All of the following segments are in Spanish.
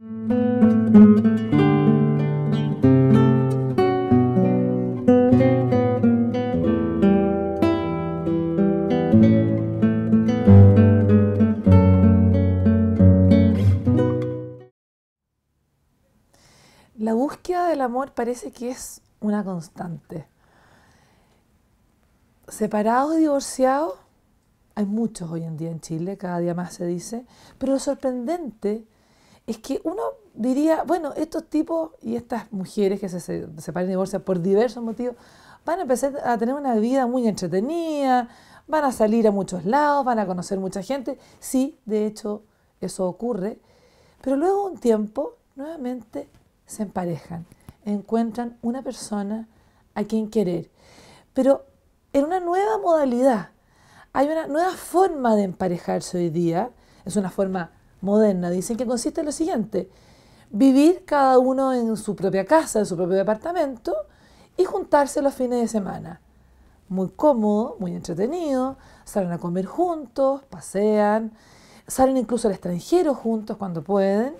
La búsqueda del amor parece que es una constante. Separados, divorciados, hay muchos hoy en día en Chile, cada día más se dice, pero lo sorprendente es que uno diría, bueno, estos tipos y estas mujeres que se separan y divorcian por diversos motivos, van a empezar a tener una vida muy entretenida, van a salir a muchos lados, van a conocer mucha gente. Sí, de hecho, eso ocurre. Pero luego un tiempo, nuevamente, se emparejan, encuentran una persona a quien querer. Pero en una nueva modalidad, hay una nueva forma de emparejarse hoy día, es una forma moderna. Dicen que consiste en lo siguiente, vivir cada uno en su propia casa, en su propio departamento y juntarse los fines de semana. Muy cómodo, muy entretenido, salen a comer juntos, pasean, salen incluso al extranjero juntos cuando pueden,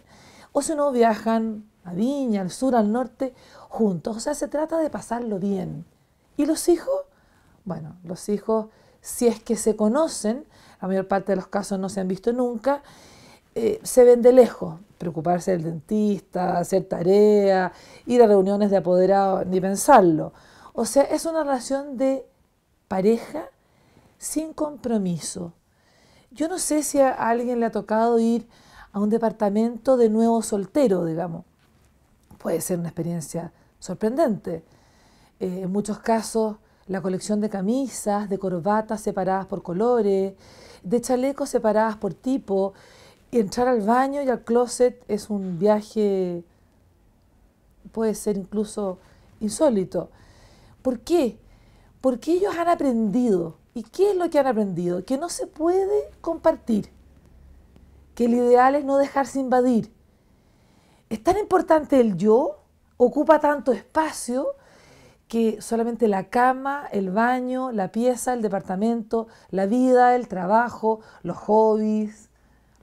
o si no, viajan a Viña, al sur, al norte, juntos. O sea, se trata de pasarlo bien. ¿Y los hijos? Bueno, los hijos, si es que se conocen, la mayor parte de los casos no se han visto nunca, eh, se ven de lejos, preocuparse del dentista, hacer tarea ir a reuniones de apoderado ni pensarlo. O sea, es una relación de pareja sin compromiso. Yo no sé si a alguien le ha tocado ir a un departamento de nuevo soltero, digamos. Puede ser una experiencia sorprendente. Eh, en muchos casos, la colección de camisas, de corbatas separadas por colores, de chalecos separadas por tipo, y entrar al baño y al closet es un viaje, puede ser incluso insólito. ¿Por qué? Porque ellos han aprendido. ¿Y qué es lo que han aprendido? Que no se puede compartir, que el ideal es no dejarse invadir. Es tan importante el yo, ocupa tanto espacio que solamente la cama, el baño, la pieza, el departamento, la vida, el trabajo, los hobbies,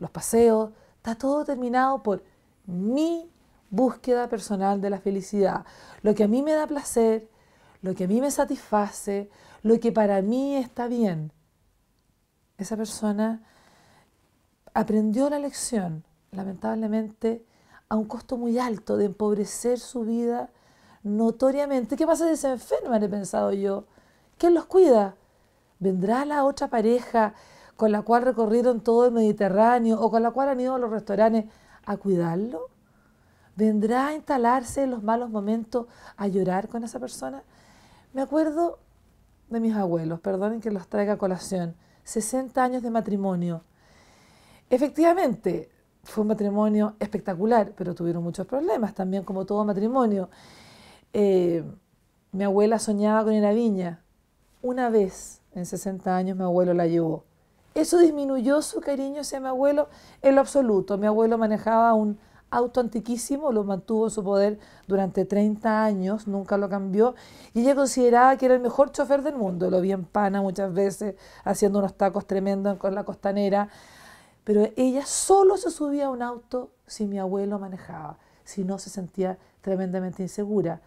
los paseos, está todo terminado por mi búsqueda personal de la felicidad. Lo que a mí me da placer, lo que a mí me satisface, lo que para mí está bien. Esa persona aprendió la lección, lamentablemente, a un costo muy alto de empobrecer su vida notoriamente. ¿Qué pasa si se Le He pensado yo. ¿Quién los cuida? ¿Vendrá la otra pareja con la cual recorrieron todo el Mediterráneo o con la cual han ido a los restaurantes a cuidarlo? ¿Vendrá a instalarse en los malos momentos a llorar con esa persona? Me acuerdo de mis abuelos, perdonen que los traiga a colación, 60 años de matrimonio. Efectivamente, fue un matrimonio espectacular, pero tuvieron muchos problemas también, como todo matrimonio. Eh, mi abuela soñaba con ir a Viña. Una vez en 60 años mi abuelo la llevó. Eso disminuyó su cariño hacia mi abuelo en lo absoluto. Mi abuelo manejaba un auto antiquísimo, lo mantuvo en su poder durante 30 años, nunca lo cambió, y ella consideraba que era el mejor chofer del mundo. Lo vi en Pana muchas veces, haciendo unos tacos tremendos con la costanera, pero ella solo se subía a un auto si mi abuelo manejaba, si no se sentía tremendamente insegura.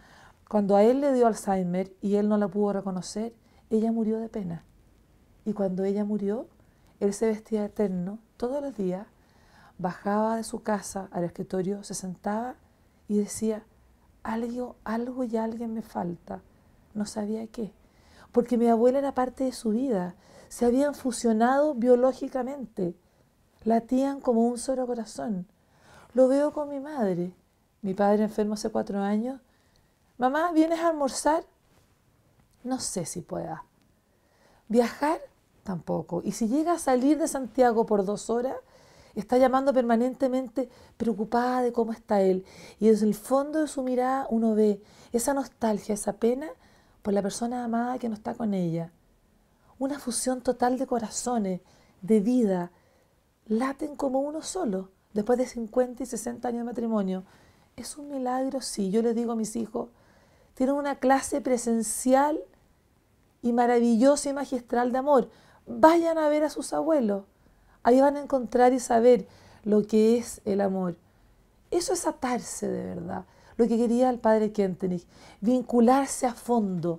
Cuando a él le dio Alzheimer y él no la pudo reconocer, ella murió de pena. Y cuando ella murió, él se vestía eterno todos los días, bajaba de su casa al escritorio, se sentaba y decía, algo, algo y alguien me falta. No sabía qué. Porque mi abuela era parte de su vida. Se habían fusionado biológicamente. Latían como un solo corazón. Lo veo con mi madre. Mi padre enfermo hace cuatro años. Mamá, ¿vienes a almorzar? No sé si pueda. Viajar tampoco. Y si llega a salir de Santiago por dos horas, está llamando permanentemente preocupada de cómo está él. Y desde el fondo de su mirada uno ve esa nostalgia, esa pena por la persona amada que no está con ella. Una fusión total de corazones, de vida, laten como uno solo, después de 50 y 60 años de matrimonio. Es un milagro, sí, yo le digo a mis hijos, tienen una clase presencial y maravillosa y magistral de amor, Vayan a ver a sus abuelos. Ahí van a encontrar y saber lo que es el amor. Eso es atarse de verdad. Lo que quería el padre Kentenich, vincularse a fondo,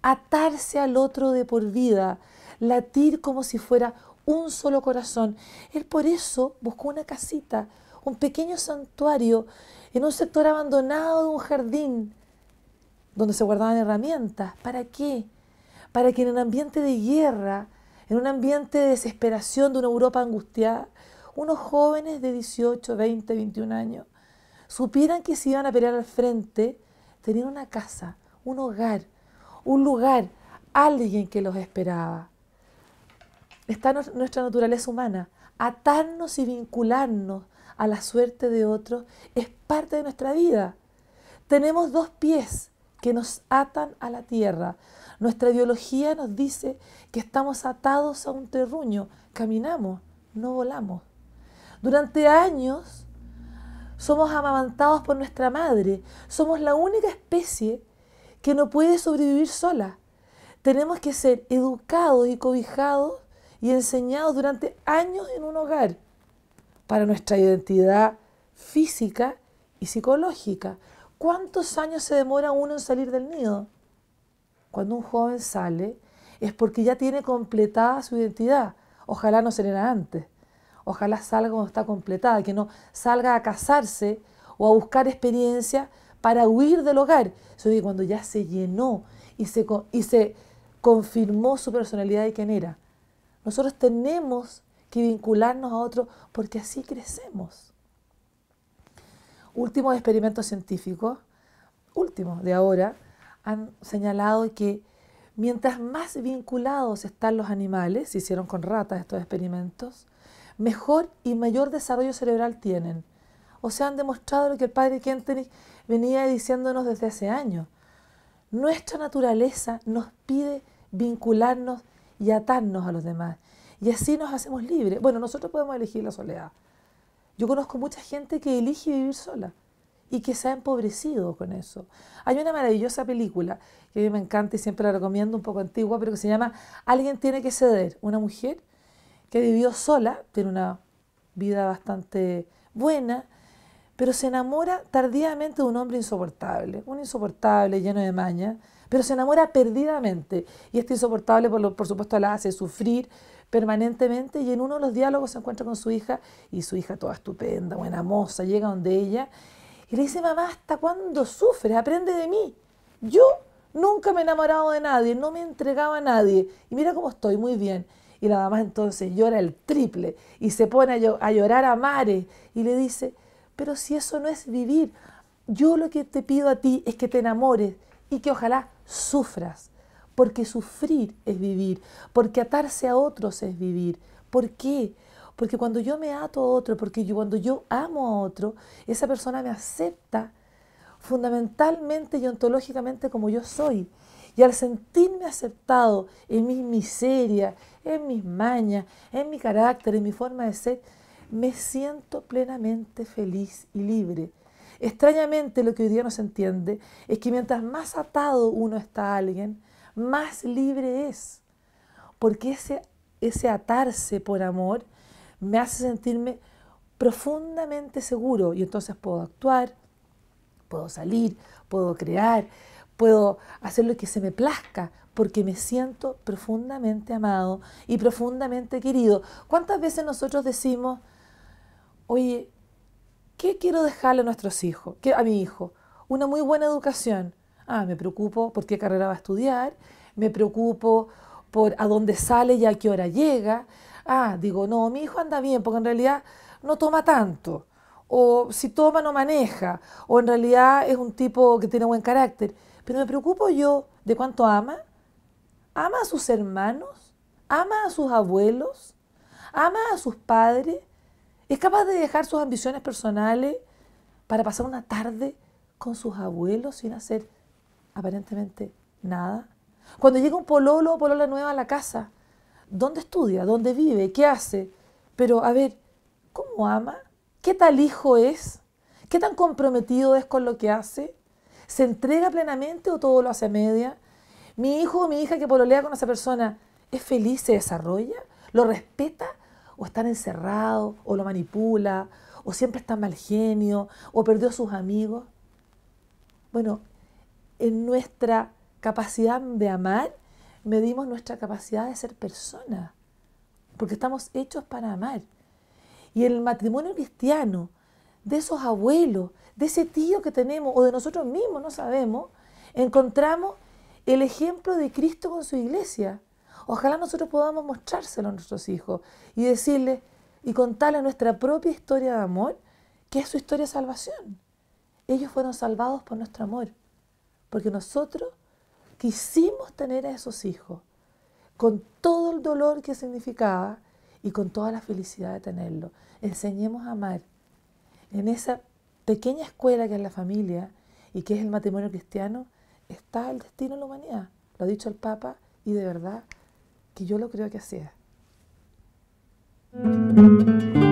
atarse al otro de por vida, latir como si fuera un solo corazón. Él por eso buscó una casita, un pequeño santuario en un sector abandonado de un jardín donde se guardaban herramientas. ¿Para qué? Para que en el ambiente de guerra en un ambiente de desesperación de una Europa angustiada, unos jóvenes de 18, 20, 21 años supieran que si iban a pelear al frente, tenían una casa, un hogar, un lugar, alguien que los esperaba. Está nuestra naturaleza humana. Atarnos y vincularnos a la suerte de otros es parte de nuestra vida. Tenemos dos pies que nos atan a la tierra, nuestra biología nos dice que estamos atados a un terruño, caminamos, no volamos. Durante años somos amamantados por nuestra madre, somos la única especie que no puede sobrevivir sola. Tenemos que ser educados y cobijados y enseñados durante años en un hogar para nuestra identidad física y psicológica. ¿Cuántos años se demora uno en salir del nido? cuando un joven sale es porque ya tiene completada su identidad. Ojalá no se antes. Ojalá salga cuando está completada, que no salga a casarse o a buscar experiencia para huir del hogar. cuando ya se llenó y se, y se confirmó su personalidad y quién era. Nosotros tenemos que vincularnos a otros porque así crecemos. Último experimento científico, último de ahora, han señalado que mientras más vinculados están los animales, se hicieron con ratas estos experimentos, mejor y mayor desarrollo cerebral tienen. O sea, han demostrado lo que el padre Kentenich venía diciéndonos desde hace años. Nuestra naturaleza nos pide vincularnos y atarnos a los demás. Y así nos hacemos libres. Bueno, nosotros podemos elegir la soledad. Yo conozco mucha gente que elige vivir sola y que se ha empobrecido con eso. Hay una maravillosa película que a mí me encanta y siempre la recomiendo, un poco antigua, pero que se llama Alguien tiene que ceder. Una mujer que vivió sola, tiene una vida bastante buena, pero se enamora tardíamente de un hombre insoportable, un insoportable lleno de maña, pero se enamora perdidamente. Y este insoportable, por, por supuesto, la hace sufrir permanentemente y en uno de los diálogos se encuentra con su hija y su hija toda estupenda, buena moza, llega donde ella y le dice, mamá, ¿hasta cuándo sufres? Aprende de mí. Yo nunca me he enamorado de nadie, no me entregaba a nadie. Y mira cómo estoy, muy bien. Y la mamá entonces llora el triple y se pone a, llorar a Mare y le dice, pero si eso no es vivir, yo lo que te pido a ti es que te enamores y que ojalá sufras, porque sufrir es vivir, porque atarse a otros es vivir. ¿Por qué? Porque cuando yo me ato a otro, porque cuando yo amo a otro, esa persona me acepta fundamentalmente y ontológicamente como yo soy. Y al sentirme aceptado en mis miserias, en mis mañas, en mi carácter, en mi forma de ser, me siento plenamente feliz y libre. Extrañamente lo que hoy día no se entiende es que mientras más atado uno está a alguien, más libre es. Porque ese, ese atarse por amor me hace sentirme profundamente seguro y entonces puedo actuar, puedo salir, puedo crear, puedo hacer lo que se me plazca porque me siento profundamente amado y profundamente querido. ¿Cuántas veces nosotros decimos, oye, ¿qué quiero dejarle a nuestros hijos, a mi hijo? Una muy buena educación. Ah, me preocupo por qué carrera va a estudiar, me preocupo por a dónde sale y a qué hora llega, ah, digo, no, mi hijo anda bien, porque en realidad no toma tanto, o si toma no maneja, o en realidad es un tipo que tiene buen carácter, pero me preocupo yo de cuánto ama, ama a sus hermanos, ama a sus abuelos, ama a sus padres, es capaz de dejar sus ambiciones personales para pasar una tarde con sus abuelos sin hacer aparentemente nada. Cuando llega un pololo o polola nueva a la casa, dónde estudia, dónde vive, qué hace, pero a ver, ¿cómo ama? ¿Qué tal hijo es? ¿Qué tan comprometido es con lo que hace? ¿Se entrega plenamente o todo lo hace a media? ¿Mi hijo o mi hija que pololea con esa persona es feliz, se desarrolla, lo respeta o está encerrado o lo manipula o siempre está mal genio o perdió sus amigos? Bueno, en nuestra capacidad de amar medimos nuestra capacidad de ser persona, porque estamos hechos para amar. Y en el matrimonio cristiano, de esos abuelos, de ese tío que tenemos o de nosotros mismos, no sabemos, encontramos el ejemplo de Cristo con su iglesia. Ojalá nosotros podamos mostrárselo a nuestros hijos y decirles y contarles nuestra propia historia de amor, que es su historia de salvación. Ellos fueron salvados por nuestro amor, porque nosotros quisimos tener a esos hijos, con todo el dolor que significaba y con toda la felicidad de tenerlos. Enseñemos a amar. En esa pequeña escuela que es la familia y que es el matrimonio cristiano, está el destino de la humanidad. Lo ha dicho el Papa y de verdad que yo lo creo que así es.